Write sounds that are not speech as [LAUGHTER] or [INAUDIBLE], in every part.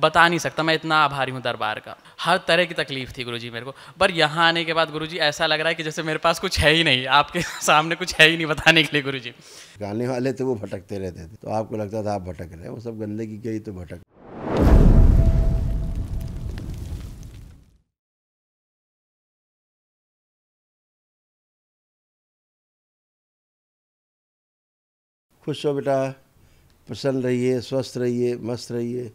बता नहीं सकता मैं इतना आभारी हूँ दरबार का हर तरह की तकलीफ थी गुरुजी मेरे को पर यहाँ आने के बाद गुरुजी ऐसा लग रहा है कि जैसे मेरे पास कुछ है ही नहीं आपके [LAUGHS] सामने कुछ है ही नहीं बताने के लिए गुरुजी गाने वाले थे तो वो भटकते रहते थे तो आपको लगता था आप भटक रहे वो सब गंदगी गई तो भटक खुश हो बेटा प्रसन्न रहिए स्वस्थ रहिए मस्त रहिए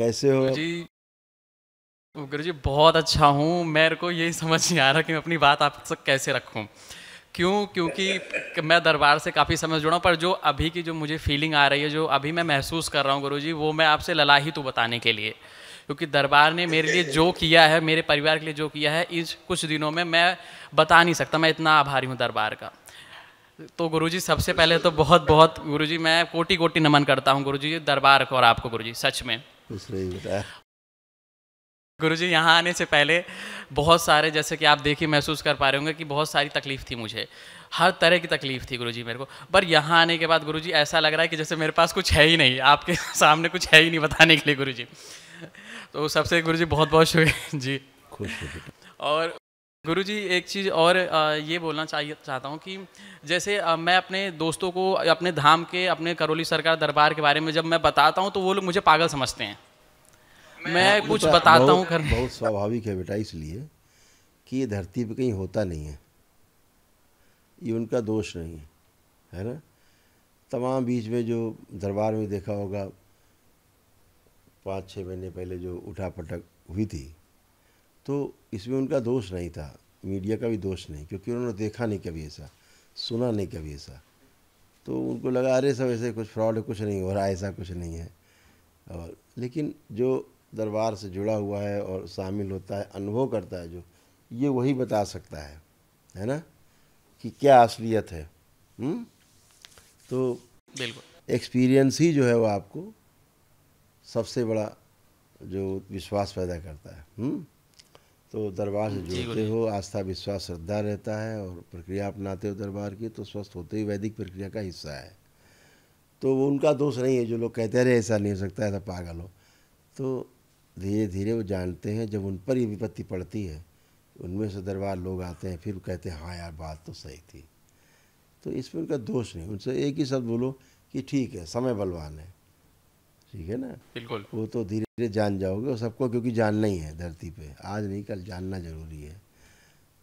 कैसे हो जी गुरु जी बहुत अच्छा हूँ मेरे को यही समझ नहीं आ रहा कि मैं अपनी बात आप सब कैसे रखूँ क्यों क्योंकि मैं दरबार से काफ़ी समय जुड़ा पर जो अभी की जो मुझे फीलिंग आ रही है जो अभी मैं महसूस कर रहा हूँ गुरु जी वो मैं आपसे लला ही तो बताने के लिए क्योंकि दरबार ने मेरे लिए जो किया है मेरे परिवार के लिए जो किया है इस कुछ दिनों में मैं बता नहीं सकता मैं इतना आभारी हूँ दरबार का तो गुरुजी सबसे पहले तो बहुत बहुत गुरुजी मैं कोटि कोटि नमन करता हूँ गुरुजी दरबार को और आपको गुरुजी सच में दूसरे ही बताया गुरु जी यहाँ आने से पहले बहुत सारे जैसे कि आप देखिए महसूस कर पा रहे होंगे कि बहुत सारी तकलीफ थी मुझे हर तरह की तकलीफ थी गुरुजी मेरे को पर यहाँ आने के बाद गुरुजी ऐसा लग रहा है कि जैसे मेरे पास कुछ है ही नहीं आपके सामने कुछ है ही नहीं बताने के लिए गुरुजी तो सबसे गुरुजी बहुत बहुत शुक्रिया जी खुश और गुरु जी एक चीज़ और ये बोलना चाहिए चाहता हूँ कि जैसे मैं अपने दोस्तों को अपने धाम के अपने करौली सरकार दरबार के बारे में जब मैं बताता हूँ तो वो लोग मुझे पागल समझते हैं मैं, मैं कुछ तो बताता हूँ कर बहुत स्वाभाविक है बेटा इसलिए कि ये धरती पे कहीं होता नहीं है ये उनका दोष नहीं है है ना तमाम बीच में जो दरबार में देखा होगा पाँच छः महीने पहले जो उठा पटक हुई थी तो इसमें उनका दोष नहीं था मीडिया का भी दोष नहीं क्योंकि उन्होंने देखा नहीं कभी ऐसा सुना नहीं कभी ऐसा तो उनको लगा अरे सब ऐसे कुछ फ्रॉड कुछ नहीं हो रहा ऐसा कुछ नहीं है और लेकिन जो दरबार से जुड़ा हुआ है और शामिल होता है अनुभव करता है जो ये वही बता सकता है है ना कि क्या असलियत है हुँ? हम्म? तो बिल्कुल एक्सपीरियंस ही जो है वो आपको सबसे बड़ा जो विश्वास पैदा करता है हुँ? हम्म? तो दरबार से जुड़ते हो आस्था विश्वास श्रद्धा रहता है और प्रक्रिया अपनाते हो दरबार की तो स्वस्थ होते ही वैदिक प्रक्रिया का हिस्सा है तो वो उनका दोष नहीं है जो लोग कहते रहे ऐसा नहीं हो सकता ऐसा पागल हो तो धीरे धीरे वो जानते हैं जब उन पर ये विपत्ति पड़ती है उनमें से दरबार लोग आते हैं फिर कहते हैं हाँ यार बात तो सही थी तो इसमें उनका दोष नहीं उनसे एक ही शब्द बोलो कि ठीक है समय बलवान है ठीक है ना बिल्कुल वो तो धीरे धीरे जान जाओगे और सबको क्योंकि जानना ही है धरती पे आज नहीं कल जानना जरूरी है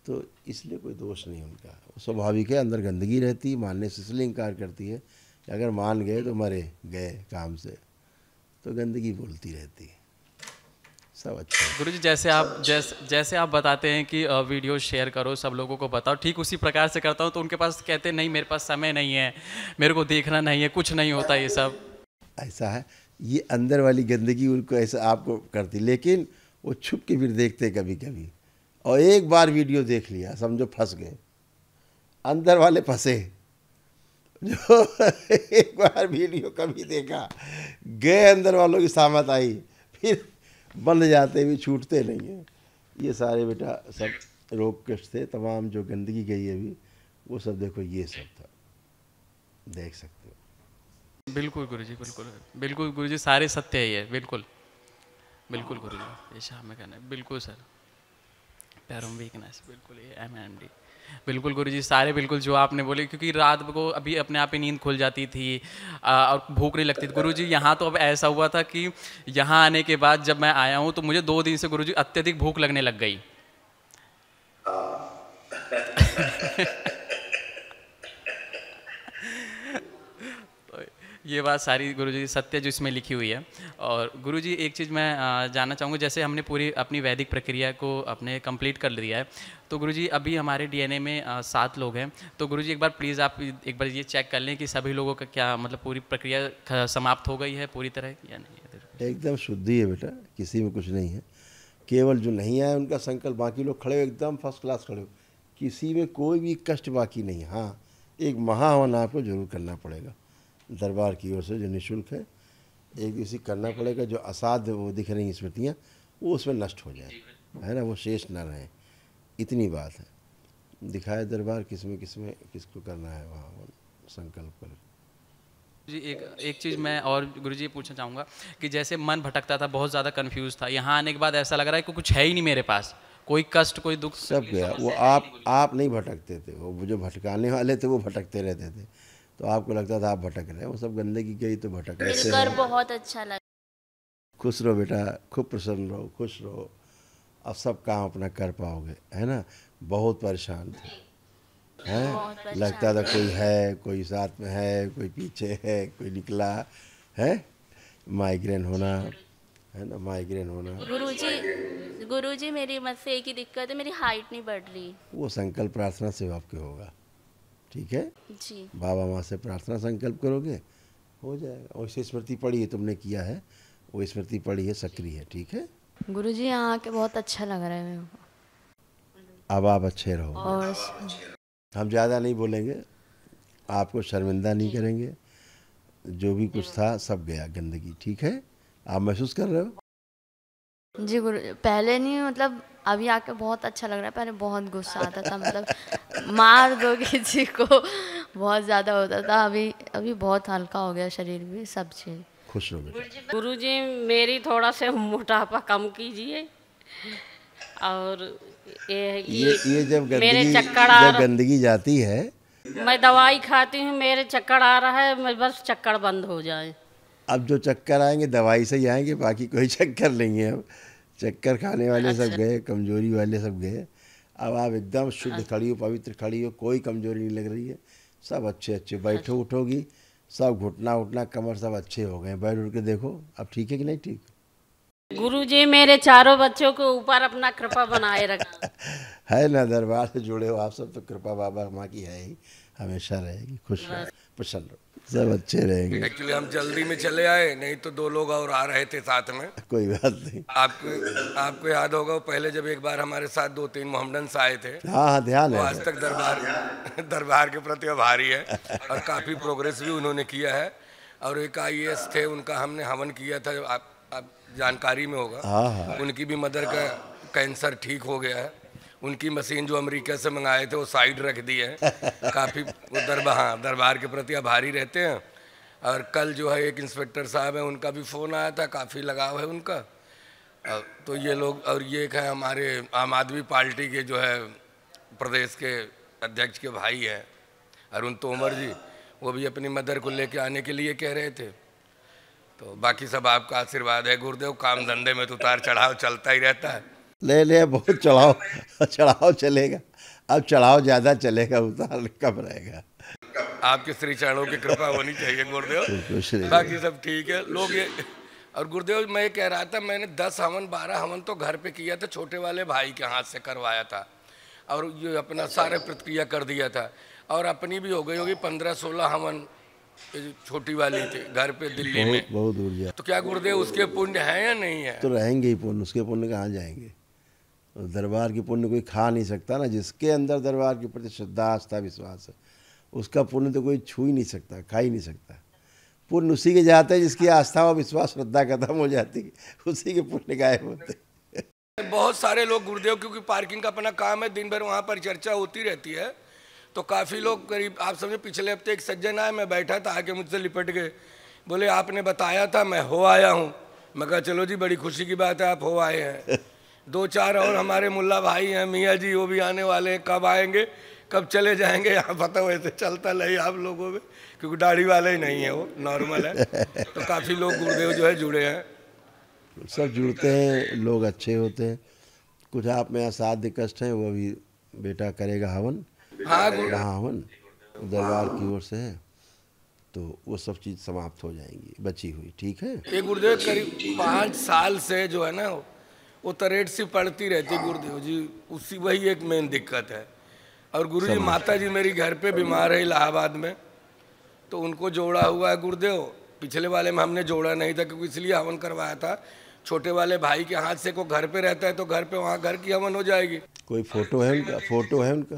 तो इसलिए कोई दोष नहीं उनका स्वाभाविक है अंदर गंदगी रहती मानने से इसलिए इनकार करती है कि अगर मान गए तो मरे गए काम से तो गंदगी बोलती रहती है सब अच्छा गुरु जी जैसे आप जैसे जैसे आप बताते हैं कि वीडियो शेयर करो सब लोगों को बताओ ठीक उसी प्रकार से करता हूँ तो उनके पास कहते नहीं मेरे पास समय नहीं है मेरे को देखना नहीं है कुछ नहीं होता ये सब ऐसा है ये अंदर वाली गंदगी उनको ऐसा आपको करती लेकिन वो छुप के फिर देखते कभी कभी और एक बार वीडियो देख लिया समझो फंस गए अंदर वाले फंसे जो [LAUGHS] एक बार वीडियो कभी देखा गए अंदर वालों की सामत आई फिर बंद जाते भी छूटते नहीं हैं ये सारे बेटा सब रोग कष्ट थे तमाम जो गंदगी गई अभी वो सब देखो ये सब था देख सकते हो बिल्कुल गुरु जी बिल्कुल बिल्कुल गुरु जी सारे सत्य ही है बिल्कुल बिल्कुल गुरु जी ये शाम में कहना है बिल्कुल सर पैरों वीकनेस बिल्कुल ये एम एम डी बिल्कुल गुरु जी सारे बिल्कुल जो आपने बोले क्योंकि रात को अभी अपने आप ही नींद खुल जाती थी और भूख नहीं लगती थी गुरु जी यहाँ तो अब ऐसा हुआ था कि यहाँ आने के बाद जब मैं आया हूँ तो मुझे दो दिन से गुरु जी अत्यधिक भूख लगने लग गई [LAUGHS] [LAUGHS] ये बात सारी गुरुजी सत्य जो इसमें लिखी हुई है और गुरुजी एक चीज़ मैं जानना चाहूँगा जैसे हमने पूरी अपनी वैदिक प्रक्रिया को अपने कंप्लीट कर लिया है तो गुरुजी अभी हमारे डीएनए में सात लोग हैं तो गुरुजी एक बार प्लीज़ आप एक बार ये चेक कर लें कि सभी लोगों का क्या मतलब पूरी प्रक्रिया समाप्त हो गई है पूरी तरह या नहीं एकदम शुद्धि है बेटा किसी में कुछ नहीं है केवल जो नहीं आए उनका संकल्प बाकी लोग खड़े हो एकदम फर्स्ट क्लास खड़े हो किसी में कोई भी कष्ट बाकी नहीं हाँ एक महावन आपको जरूर करना पड़ेगा दरबार की ओर से जो निःशुल्क है एक इसी करना पड़ेगा जो असाध्य वो दिख रही स्मृतियाँ वो उसमें नष्ट हो जाए है ना वो शेष ना रहे इतनी बात है दिखाए दरबार किस में किस में किसको करना है वहाँ संकल्प कर जी एक एक चीज़ मैं और गुरु जी पूछना चाहूँगा कि जैसे मन भटकता था बहुत ज़्यादा कन्फ्यूज़ था यहाँ आने के बाद ऐसा लग रहा है कि कुछ है ही नहीं मेरे पास कोई कष्ट कोई दुख सब गया वो आप आप नहीं भटकते थे वो जो भटकाने वाले थे वो भटकते रहते थे तो आपको लगता था आप भटक रहे हैं वो सब गंदगी गई तो भटक रहे थे बहुत अच्छा लगा खुश रहो बेटा खूब प्रसन्न रहो खुश रहो अब सब काम अपना कर पाओगे है ना बहुत परेशान थे है लगता था कोई है कोई साथ में है कोई पीछे है कोई निकला है माइग्रेन होना है ना माइग्रेन होना गुरुजी गुरुजी मेरी मत से एक ही दिक्कत है मेरी हाइट नहीं बढ़ रही वो संकल्प प्रार्थना से आपके होगा ठीक है जी बाबा माँ से प्रार्थना संकल्प करोगे हो जाएगा और इसे स्मृति पढ़ी है तुमने किया है वो स्मृति पढ़ी है सक्रिय है ठीक है गुरु जी यहाँ आके बहुत अच्छा लग रहा है अब आप अच्छे रहो और हम ज़्यादा नहीं बोलेंगे आपको शर्मिंदा नहीं करेंगे जो भी कुछ था सब गया गंदगी ठीक है आप महसूस कर रहे हो जी गुरु पहले नहीं मतलब अभी आके बहुत अच्छा लग रहा है पहले बहुत गुस्सा आता था मतलब मार दो किसी [LAUGHS] को बहुत ज़्यादा होता था अभी अभी बहुत हल्का हो गया शरीर भी सब चीज़ खुश हो गए गुरु जी मेरी थोड़ा सा मोटापा कम कीजिए और ये ये, ये जब मेरे चक्कर आ गंदगी जाती है मैं दवाई खाती हूँ मेरे चक्कर आ रहा है मैं बस चक्कर बंद हो जाए अब जो चक्कर आएंगे दवाई से ही आएंगे बाकी कोई चक्कर नहीं है अब चक्कर खाने वाले अच्छा। सब गए कमजोरी वाले सब गए अब आप एकदम शुद्ध अच्छा। खड़ी हो पवित्र खड़ी हो कोई कमजोरी नहीं लग रही है सब अच्छे अच्छे बैठो अच्छा। उठोगी सब घुटना उठना कमर सब अच्छे हो गए बैठ उठ के देखो अब ठीक है कि नहीं ठीक गुरु जी मेरे चारों बच्चों को ऊपर अपना कृपा बनाए रखा [LAUGHS] है ना दरबार से जुड़े हो आप सब तो कृपा बाबा माँ की है ही हमेशा रहेगी खुश रहो प्रसन्न रहो सब अच्छे रहेंगे एक्चुअली हम जल्दी में चले आए नहीं तो दो लोग और आ रहे थे साथ में कोई बात नहीं आपको आपको याद होगा पहले जब एक बार हमारे साथ दो तीन मोहम्मदन आए थे हाँ हाँ ध्यान है आज तक दरबार दरबार के प्रति आभारी है और काफ़ी प्रोग्रेस भी उन्होंने किया है और एक आई थे उनका हमने हवन किया था आप, आप जानकारी में होगा हाँ हाँ उनकी भी मदर का कैंसर ठीक हो गया है उनकी मशीन जो अमेरिका से मंगाए थे वो साइड रख दी है [LAUGHS] काफ़ी वो दरबार हाँ, दरबार के प्रति आभारी रहते हैं और कल जो है एक इंस्पेक्टर साहब हैं उनका भी फ़ोन आया था काफ़ी लगाव है उनका तो ये लोग और ये एक है हमारे आम आदमी पार्टी के जो है प्रदेश के अध्यक्ष के भाई हैं अरुण तोमर जी वो भी अपनी मदर को लेके आने के लिए कह रहे थे तो बाकी सब आपका आशीर्वाद है गुरुदेव काम धंधे में तो उतार चढ़ाव चलता ही रहता है ले ले बहुत चढ़ाव चढ़ाव चलेगा अब चढ़ाव ज़्यादा चलेगा उतार कम रहेगा आपके श्री चरणों की कृपा होनी चाहिए गुरुदेव बाकी सब ठीक है लोग ये और गुरुदेव मैं ये कह रहा था मैंने दस हवन बारह हवन तो घर पे किया था छोटे वाले भाई के हाथ से करवाया था और ये अपना सारे प्रतिक्रिया कर दिया था और अपनी भी हो गई होगी पंद्रह सोलह हवन छोटी वाली थी घर पे दिल्ली में बहुत दूर जाए तो क्या गुरुदेव उसके पुण्य है या नहीं है तो रहेंगे ही पुण्य उसके पुण्य कहाँ जाएंगे दरबार की पुण्य कोई खा नहीं सकता ना जिसके अंदर दरबार के प्रति श्रद्धा आस्था विश्वास है उसका पुण्य तो कोई छू ही नहीं सकता खा ही नहीं सकता पुण्य उसी के जाते हैं जिसकी आस्था और विश्वास श्रद्धा खत्म हो जाती है उसी के पुण्य गायब होते बहुत सारे लोग गुरुदेव क्योंकि पार्किंग का अपना काम है दिन भर वहाँ पर चर्चा होती रहती है तो काफ़ी लोग करीब आप समझे पिछले हफ्ते एक सज्जन आए मैं बैठा था आके मुझसे लिपट गए बोले आपने बताया था मैं हो आया हूँ मैं कहा चलो जी बड़ी खुशी की बात है आप हो आए हैं दो चार और हमारे मुल्ला भाई हैं मियाँ जी वो भी आने वाले हैं कब आएंगे कब चले जाएंगे यहाँ पता वैसे चलता नहीं आप लोगों में क्योंकि दाढ़ी वाले ही नहीं है वो नॉर्मल है तो काफ़ी लोग गुरुदेव जो है जुड़े हैं सब जुड़ते हैं लोग अच्छे होते हैं कुछ आप में असाध्य कष्ट हैं वो भी बेटा करेगा हवन हाँ हवन दरबार की ओर से है तो वो सब चीज़ समाप्त हो जाएंगी बची हुई ठीक है ये गुरुदेव करीब पाँच साल से जो है ना वो तरेट से पड़ती रहती गुरुदेव जी उसी वही एक मेन दिक्कत है और गुरु जी माता जी मेरी घर पे बीमार है इलाहाबाद में तो उनको जोड़ा हुआ है गुरुदेव पिछले वाले में हमने जोड़ा नहीं था क्योंकि इसलिए हवन करवाया था छोटे वाले भाई के हाथ से को घर पे रहता है तो घर पे वहाँ घर की हवन हो जाएगी कोई फोटो है उनका फोटो है उनका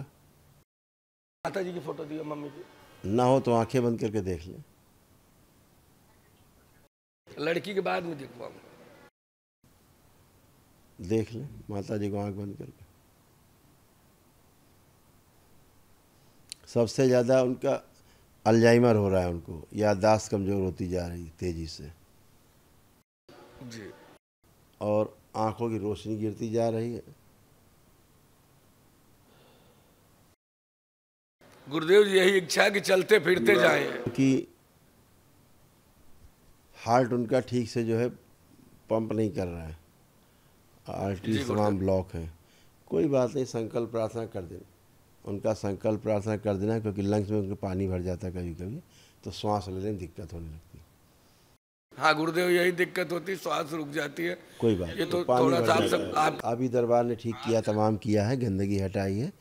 माता जी की फोटो दी मम्मी की ना हो तो आंखें बंद करके देख लें लड़की के बाद में देखवाऊंगा देख लें माता जी को आँख बंद करके सबसे ज़्यादा उनका अल्जाइमर हो रहा है उनको याददाश्त कमज़ोर होती जा रही है तेज़ी से जी और आँखों की रोशनी गिरती जा रही है गुरुदेव जी यही इच्छा है कि चलते फिरते जाए कि हार्ट उनका ठीक से जो है पंप नहीं कर रहा है आर टी तमाम ब्लॉक हैं कोई बात नहीं संकल्प प्रार्थना कर देना उनका संकल्प प्रार्थना कर देना क्योंकि लंग्स में उनके पानी भर जाता है कभी कभी तो श्वास लेने में दिक्कत होने लगती हाँ गुरुदेव यही दिक्कत होती है श्वास रुक जाती है कोई बात ये तो, तो थोड़ा सा सब आप अभी दरबार ने ठीक किया तमाम किया है गंदगी हटाई है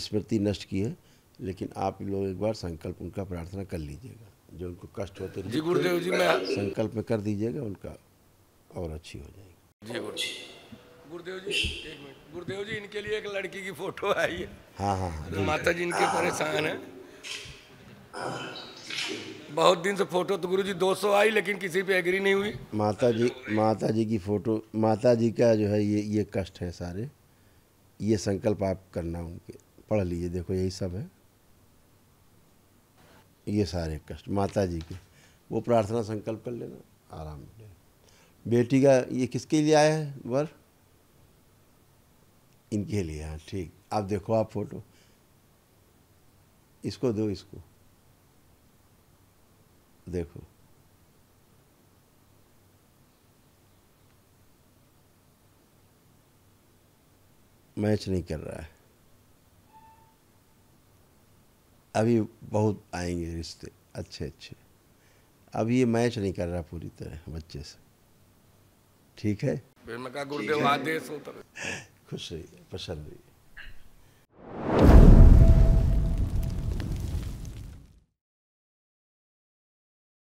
स्मृति नष्ट की है लेकिन आप लोग एक बार संकल्प उनका प्रार्थना कर लीजिएगा जो उनको कष्ट होते जी गुरुदेव जी मैं संकल्प में कर दीजिएगा उनका और अच्छी हो जाएगी जी गुरु गुरुदेव जी एक मिनट गुरुदेव जी इनके लिए एक लड़की की फोटो आई है हाँ हाँ, हाँ। माता जी इनके परेशान है बहुत दिन से फोटो तो गुरुजी 200 आई लेकिन किसी पे एग्री नहीं हुई माता जी माता जी की फोटो माता जी का जो है ये ये कष्ट है सारे ये संकल्प आप करना उनके पढ़ लीजिए देखो यही सब है ये सारे कष्ट माता जी के वो प्रार्थना संकल्प कर लेना आराम मिलेगा बेटी का ये किसके लिए आया है वर्ष इनके लिए हाँ ठीक आप देखो आप फोटो इसको दो इसको देखो मैच नहीं कर रहा है अभी बहुत आएंगे रिश्ते अच्छे अच्छे अब ये मैच नहीं कर रहा पूरी तरह बच्चे से ठीक है खुशी रही पसंद